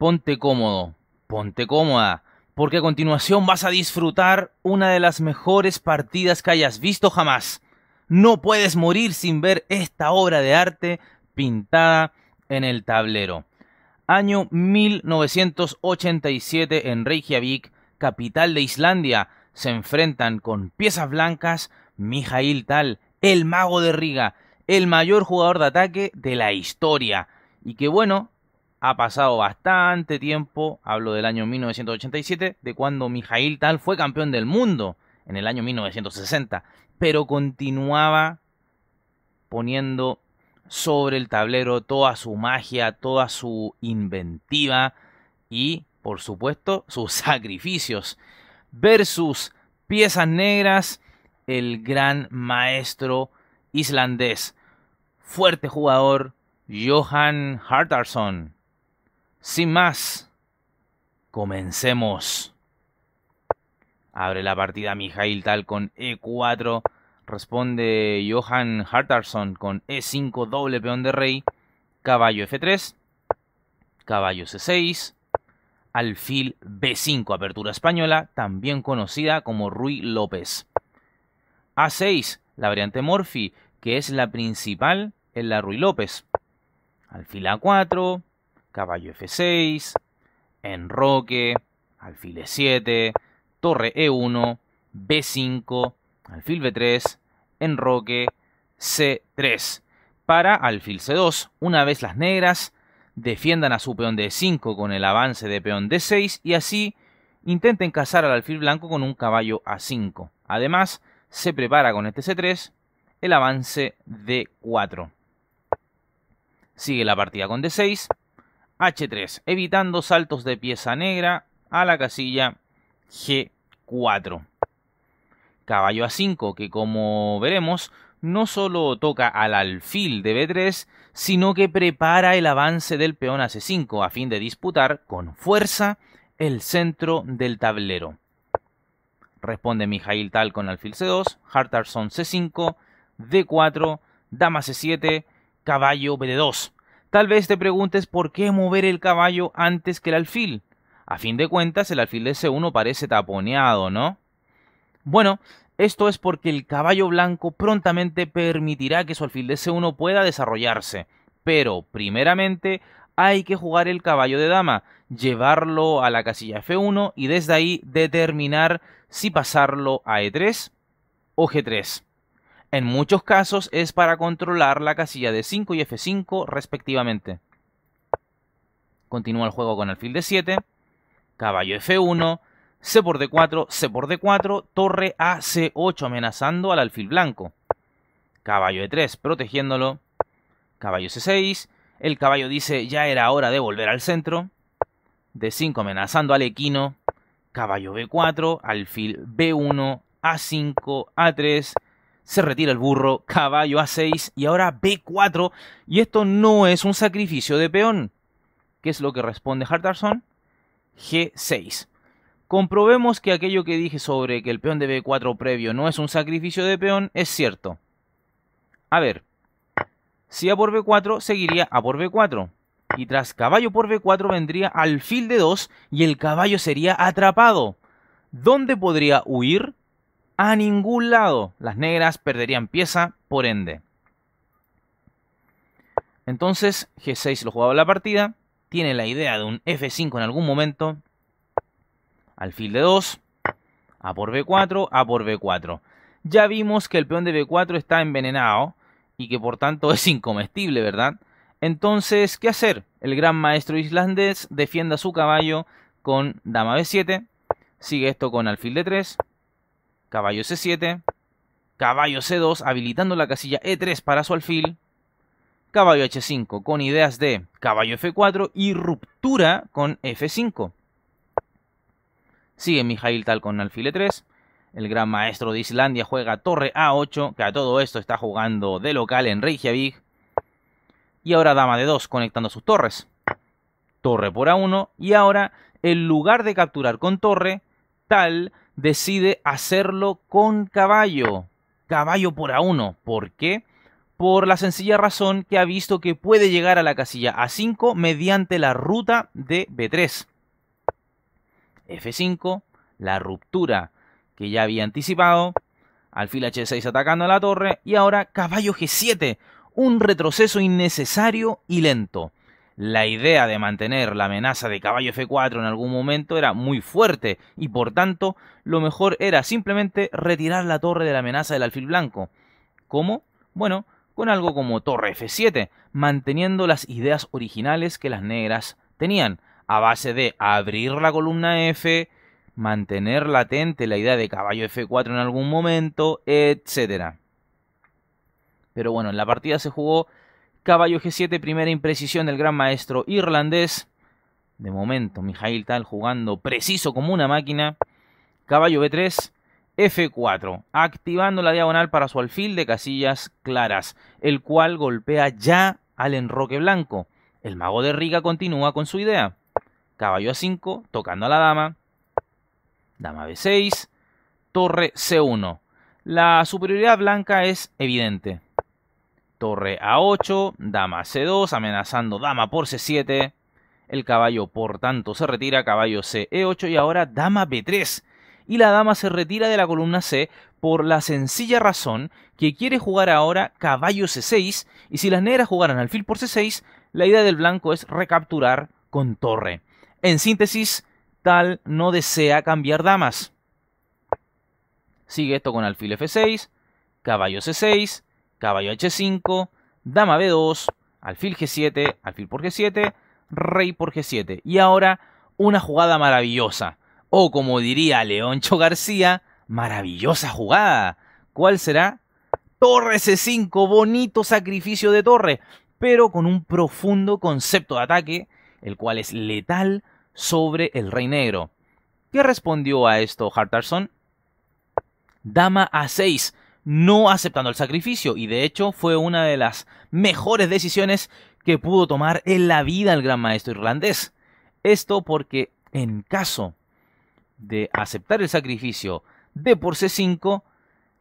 ponte cómodo, ponte cómoda, porque a continuación vas a disfrutar una de las mejores partidas que hayas visto jamás. No puedes morir sin ver esta obra de arte pintada en el tablero. Año 1987 en Reykjavik, capital de Islandia, se enfrentan con piezas blancas Mijail Tal, el mago de Riga, el mayor jugador de ataque de la historia. Y que bueno, ha pasado bastante tiempo, hablo del año 1987, de cuando Mijail Tal fue campeón del mundo en el año 1960, pero continuaba poniendo sobre el tablero toda su magia, toda su inventiva y, por supuesto, sus sacrificios versus piezas negras, el gran maestro islandés, fuerte jugador, Johan Hartarson. Sin más, comencemos. Abre la partida Mijail Tal con E4. Responde Johan Hartarson con E5 doble peón de rey. Caballo F3. Caballo C6. Alfil B5, apertura española, también conocida como Ruy López. A6, la variante Morphy, que es la principal en la Ruy López. Alfil A4, caballo f6, enroque, alfil e7, torre e1, b5, alfil b3, enroque, c3. Para alfil c2, una vez las negras defiendan a su peón d5 con el avance de peón d6 y así intenten cazar al alfil blanco con un caballo a5. Además, se prepara con este c3 el avance d4. Sigue la partida con d6, H3, evitando saltos de pieza negra a la casilla G4. Caballo A5, que como veremos, no solo toca al alfil de B3, sino que prepara el avance del peón a C5 a fin de disputar con fuerza el centro del tablero. Responde Mijail Tal con alfil C2, Hartarson C5, D4, dama C7, caballo B2. Tal vez te preguntes por qué mover el caballo antes que el alfil. A fin de cuentas, el alfil de C1 parece taponeado, ¿no? Bueno, esto es porque el caballo blanco prontamente permitirá que su alfil de C1 pueda desarrollarse. Pero, primeramente, hay que jugar el caballo de dama, llevarlo a la casilla F1 y desde ahí determinar si pasarlo a E3 o G3. En muchos casos es para controlar la casilla de 5 y F5 respectivamente. Continúa el juego con alfil de 7, caballo F1, C por D4, C por D4, torre a C8 amenazando al alfil blanco. Caballo E3 protegiéndolo, caballo C6, el caballo dice ya era hora de volver al centro, D5 amenazando al equino, caballo B4, alfil B1, A5, A3, se retira el burro, caballo A6 y ahora B4. Y esto no es un sacrificio de peón. ¿Qué es lo que responde Hartarson? G6. Comprobemos que aquello que dije sobre que el peón de B4 previo no es un sacrificio de peón es cierto. A ver, si A por B4 seguiría A por B4. Y tras caballo por B4 vendría al fil de 2 y el caballo sería atrapado. ¿Dónde podría huir? a ningún lado. Las negras perderían pieza, por ende. Entonces, G6 lo jugaba la partida, tiene la idea de un F5 en algún momento, alfil de 2, a por B4, a por B4. Ya vimos que el peón de B4 está envenenado y que por tanto es incomestible, ¿verdad? Entonces, ¿qué hacer? El gran maestro islandés defienda su caballo con dama B7, sigue esto con alfil de 3, caballo C7, caballo C2 habilitando la casilla E3 para su alfil, caballo H5 con ideas de caballo F4 y ruptura con F5. Sigue Mijail Tal con alfil E3. El gran maestro de Islandia juega torre A8, que a todo esto está jugando de local en Reykjavik. Y ahora dama de 2 conectando sus torres. Torre por A1 y ahora en lugar de capturar con torre, tal decide hacerlo con caballo. Caballo por a uno. ¿Por qué? Por la sencilla razón que ha visto que puede llegar a la casilla A5 mediante la ruta de B3. F5, la ruptura que ya había anticipado. Alfil H6 atacando a la torre y ahora caballo G7. Un retroceso innecesario y lento la idea de mantener la amenaza de caballo F4 en algún momento era muy fuerte y por tanto lo mejor era simplemente retirar la torre de la amenaza del alfil blanco. ¿Cómo? Bueno, con algo como torre F7, manteniendo las ideas originales que las negras tenían, a base de abrir la columna F, mantener latente la idea de caballo F4 en algún momento, etc. Pero bueno, en la partida se jugó Caballo G7, primera imprecisión del gran maestro irlandés. De momento, Mijail Tal jugando preciso como una máquina. Caballo B3, F4, activando la diagonal para su alfil de casillas claras, el cual golpea ya al enroque blanco. El mago de Riga continúa con su idea. Caballo A5, tocando a la dama. Dama B6, torre C1. La superioridad blanca es evidente. Torre A8, dama C2, amenazando dama por C7. El caballo, por tanto, se retira, caballo C E8 y ahora dama B3. Y la dama se retira de la columna C por la sencilla razón que quiere jugar ahora caballo C6 y si las negras jugaran alfil por C6, la idea del blanco es recapturar con torre. En síntesis, tal no desea cambiar damas. Sigue esto con alfil F6, caballo C6, caballo h5, dama b2, alfil g7, alfil por g7, rey por g7. Y ahora una jugada maravillosa. O como diría Leoncho García, maravillosa jugada. ¿Cuál será? Torre c5, bonito sacrificio de torre, pero con un profundo concepto de ataque, el cual es letal sobre el rey negro. ¿Qué respondió a esto Hartarson? Dama a6, no aceptando el sacrificio y de hecho fue una de las mejores decisiones que pudo tomar en la vida el gran maestro irlandés. Esto porque en caso de aceptar el sacrificio de por C5,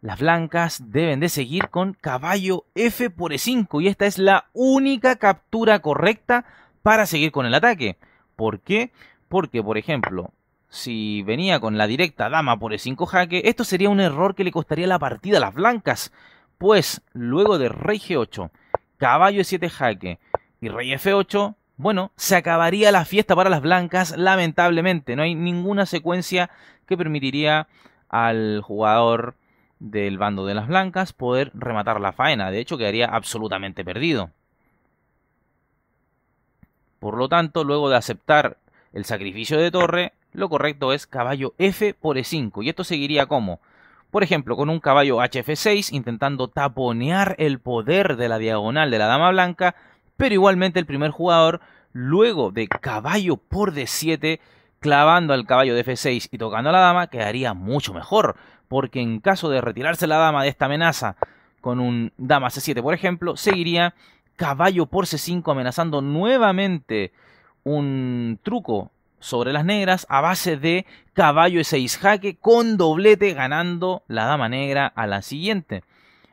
las blancas deben de seguir con caballo F por E5 y esta es la única captura correcta para seguir con el ataque. ¿Por qué? Porque, por ejemplo, si venía con la directa dama por E5 jaque, esto sería un error que le costaría la partida a las blancas, pues luego de rey G8, caballo E7 jaque y rey F8, bueno, se acabaría la fiesta para las blancas, lamentablemente. No hay ninguna secuencia que permitiría al jugador del bando de las blancas poder rematar la faena. De hecho, quedaría absolutamente perdido. Por lo tanto, luego de aceptar el sacrificio de torre, lo correcto es caballo F por E5. Y esto seguiría como, por ejemplo, con un caballo HF6 intentando taponear el poder de la diagonal de la dama blanca, pero igualmente el primer jugador, luego de caballo por D7, clavando al caballo de F6 y tocando a la dama, quedaría mucho mejor, porque en caso de retirarse la dama de esta amenaza con un dama C7, por ejemplo, seguiría caballo por C5 amenazando nuevamente un truco sobre las negras a base de caballo e seis jaque con doblete ganando la dama negra a la siguiente.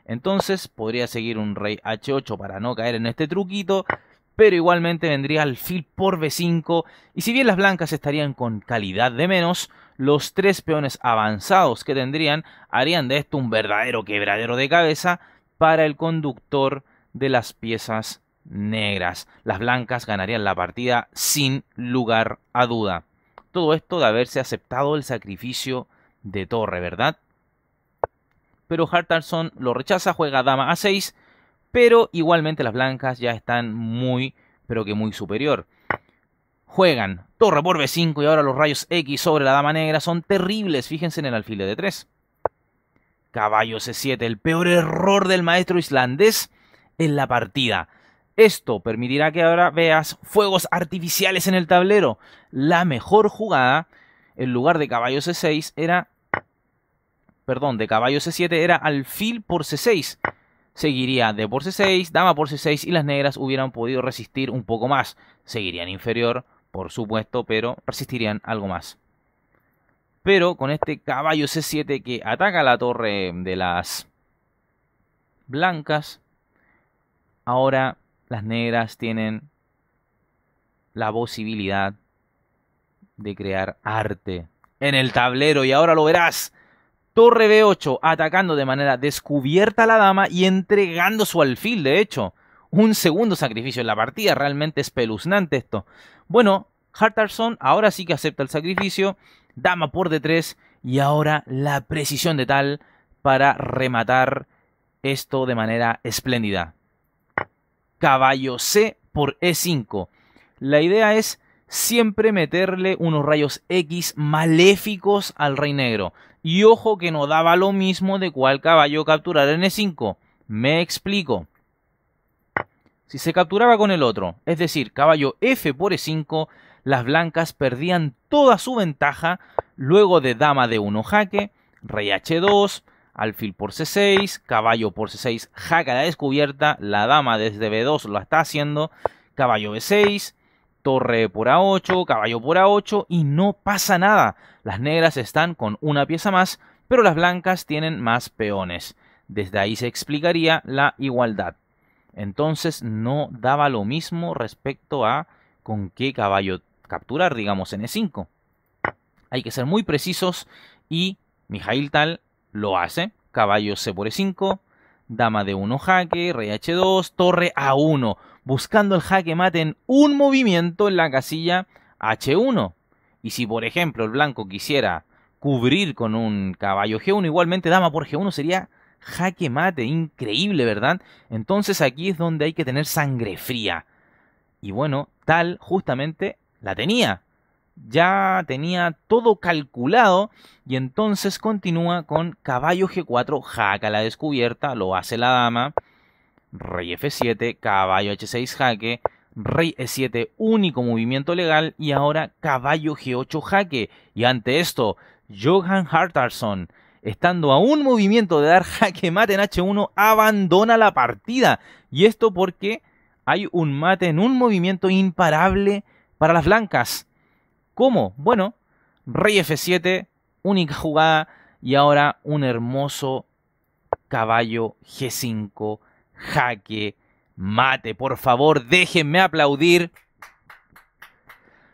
Entonces podría seguir un rey h8 para no caer en este truquito, pero igualmente vendría alfil por b5 y si bien las blancas estarían con calidad de menos, los tres peones avanzados que tendrían harían de esto un verdadero quebradero de cabeza para el conductor de las piezas negras. Las blancas ganarían la partida sin lugar a duda. Todo esto de haberse aceptado el sacrificio de torre, ¿verdad? Pero Hartarson lo rechaza, juega dama a 6, pero igualmente las blancas ya están muy, pero que muy superior. Juegan torre por B5 y ahora los rayos X sobre la dama negra son terribles, fíjense en el alfile de 3. Caballo C7, el peor error del maestro islandés en la partida. Esto permitirá que ahora veas fuegos artificiales en el tablero. La mejor jugada, en lugar de caballo C6, era... Perdón, de caballo C7 era alfil por C6. Seguiría D por C6, dama por C6 y las negras hubieran podido resistir un poco más. Seguirían inferior, por supuesto, pero resistirían algo más. Pero con este caballo C7 que ataca la torre de las blancas, ahora las negras tienen la posibilidad de crear arte en el tablero y ahora lo verás. Torre B8 atacando de manera descubierta a la dama y entregando su alfil, de hecho. Un segundo sacrificio en la partida, realmente espeluznante esto. Bueno, Hartarson ahora sí que acepta el sacrificio, dama por D3 y ahora la precisión de tal para rematar esto de manera espléndida caballo C por E5. La idea es siempre meterle unos rayos X maléficos al rey negro. Y ojo que no daba lo mismo de cuál caballo capturar en E5. Me explico. Si se capturaba con el otro, es decir, caballo F por E5, las blancas perdían toda su ventaja luego de dama de 1 jaque, rey H2, alfil por c6, caballo por c6, jaca la descubierta, la dama desde b2 lo está haciendo, caballo b6, torre por a8, caballo por a8 y no pasa nada. Las negras están con una pieza más, pero las blancas tienen más peones. Desde ahí se explicaría la igualdad. Entonces no daba lo mismo respecto a con qué caballo capturar, digamos, en E5. Hay que ser muy precisos y Mijail Tal lo hace. Caballo C por E5, dama de 1 jaque, rey H2, torre A1, buscando el jaque mate en un movimiento en la casilla H1. Y si por ejemplo el blanco quisiera cubrir con un caballo G1, igualmente dama por G1 sería jaque mate, increíble, ¿verdad? Entonces aquí es donde hay que tener sangre fría. Y bueno, tal justamente la tenía ya tenía todo calculado y entonces continúa con caballo g4, a la descubierta, lo hace la dama, rey f7, caballo h6 jaque, rey e7 único movimiento legal y ahora caballo g8 jaque. Y ante esto, Johan Hartarson, estando a un movimiento de dar jaque mate en h1, abandona la partida. Y esto porque hay un mate en un movimiento imparable para las blancas. ¿Cómo? Bueno, rey F7, única jugada y ahora un hermoso caballo G5, jaque, mate. Por favor, déjenme aplaudir.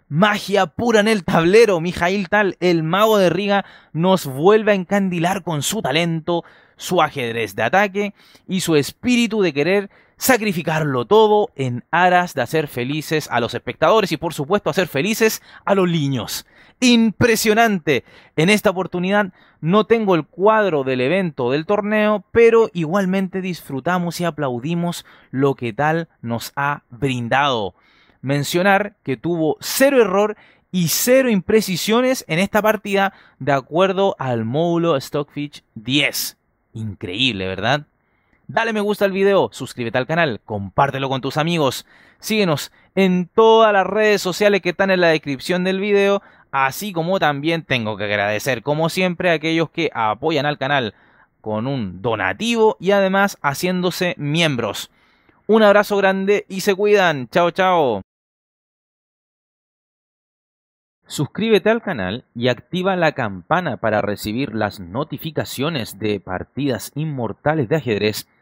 Magia pura en el tablero. Mijail Tal, el mago de Riga, nos vuelve a encandilar con su talento, su ajedrez de ataque y su espíritu de querer sacrificarlo todo en aras de hacer felices a los espectadores y por supuesto hacer felices a los niños. Impresionante. En esta oportunidad no tengo el cuadro del evento del torneo, pero igualmente disfrutamos y aplaudimos lo que tal nos ha brindado. Mencionar que tuvo cero error y cero imprecisiones en esta partida de acuerdo al módulo Stockfish 10. Increíble, ¿verdad? dale me gusta al video, suscríbete al canal, compártelo con tus amigos, síguenos en todas las redes sociales que están en la descripción del video, así como también tengo que agradecer como siempre a aquellos que apoyan al canal con un donativo y además haciéndose miembros. Un abrazo grande y se cuidan. Chao, chao. Suscríbete al canal y activa la campana para recibir las notificaciones de partidas inmortales de ajedrez